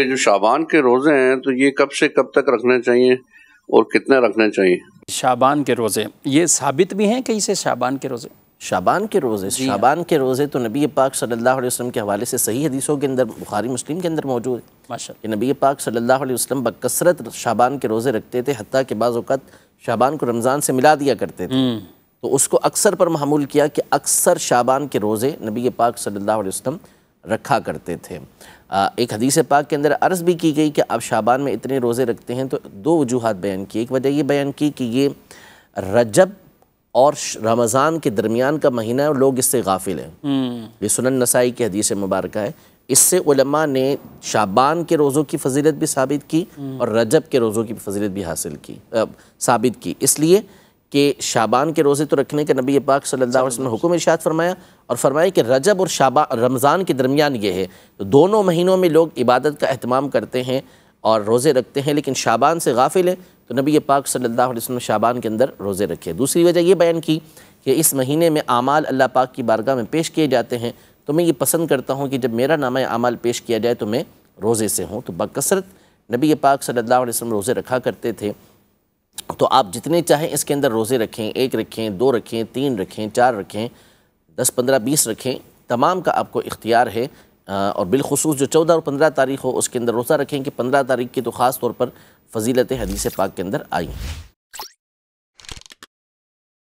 ये जो शाबान के रोज़े हैं तो ये कब से कब तक रखने चाहिए और कितने रखने चाहिए शाबान के रोज़े ये साबित भी हैं कहीं से शाबान के रोज़े शाबान के रोज़े हाँ। शाबान के रोज़े तो नबी पाक सल्लल्लाहु अलैहि वसल्लम के हवाले से सही हदीसों के अंदर बुखारी मुस्लिम के अंदर मौजूद है माशा नबी पाक सल्लल्लाहु अलैहि वसल्लम बकसरत शाबान के रोज़े रखते थे हती के बाद अवत शाबान को रमज़ान से मिला दिया करते थे हम्म। तो उसको अक्सर पर मामूल किया कि अक्सर शाबान के रोज़े नबी पाक सल्लल्लाहु अलैहि वसल्लम रखा करते थे एक हदीस पाक के अंदर अर्ज़ भी की गई कि आप शाबान में इतने रोज़े रखते हैं तो दो वजूहत बयान की एक वजह ये बयान की कि ये रजब और रमज़ान के दरमियान का महीना है और लोग इससे गाफिल हैं हम्म। ये सुनन नसाई की हदीस मुबारक है इससे उलमा ने शाबान के रोज़ों की फजीलत भी साबित की हम्म। और रजब के रोज़ों की फजीलत भी हासिल की साबित की इसलिए कि शाबान के रोज़े तो रखने के नबी पाक सल्लल्लाहु अलैहि वसल्लम ने हुक्म इर्शाद फरमाया और फरमाया कि रजब और शाबा रमज़ान के दरमियान ये है तो दोनों महीनों में लोग इबादत का अहतमाम करते हैं और रोज़े रखते हैं लेकिन शाबान से गाफिल है तो नबी पाक सल्लल्लाहु अलैहि वसल्लम शाबान के अंदर रोज़े रखे दूसरी वजह ये बयान की कि इस महीने में आमाल अल्लाह पाक की बारगाह में पेश किए जाते हैं तो मैं ये पसंद करता हूँ कि जब मेरा नामा आमाल पेश किया जाए तो मैं रोज़े से हूँ तो बकसरत नबी पाक सल्लल्लाहु अलैहि वसल्लम रोज़े रखा करते थे तो आप जितने चाहें इसके अंदर रोज़े रखें एक रखें दो रखें तीन रखें चार रखें दस पंद्रह बीस रखें तमाम का आपको इख्तियार है और बिलखसूस जो चौदह और पंद्रह तारीख हो उसके अंदर रोज़ा रखें कि पंद्रह तारीख की तो ख़ास तौर पर फजीलत हदीस पाक के अंदर आई हैं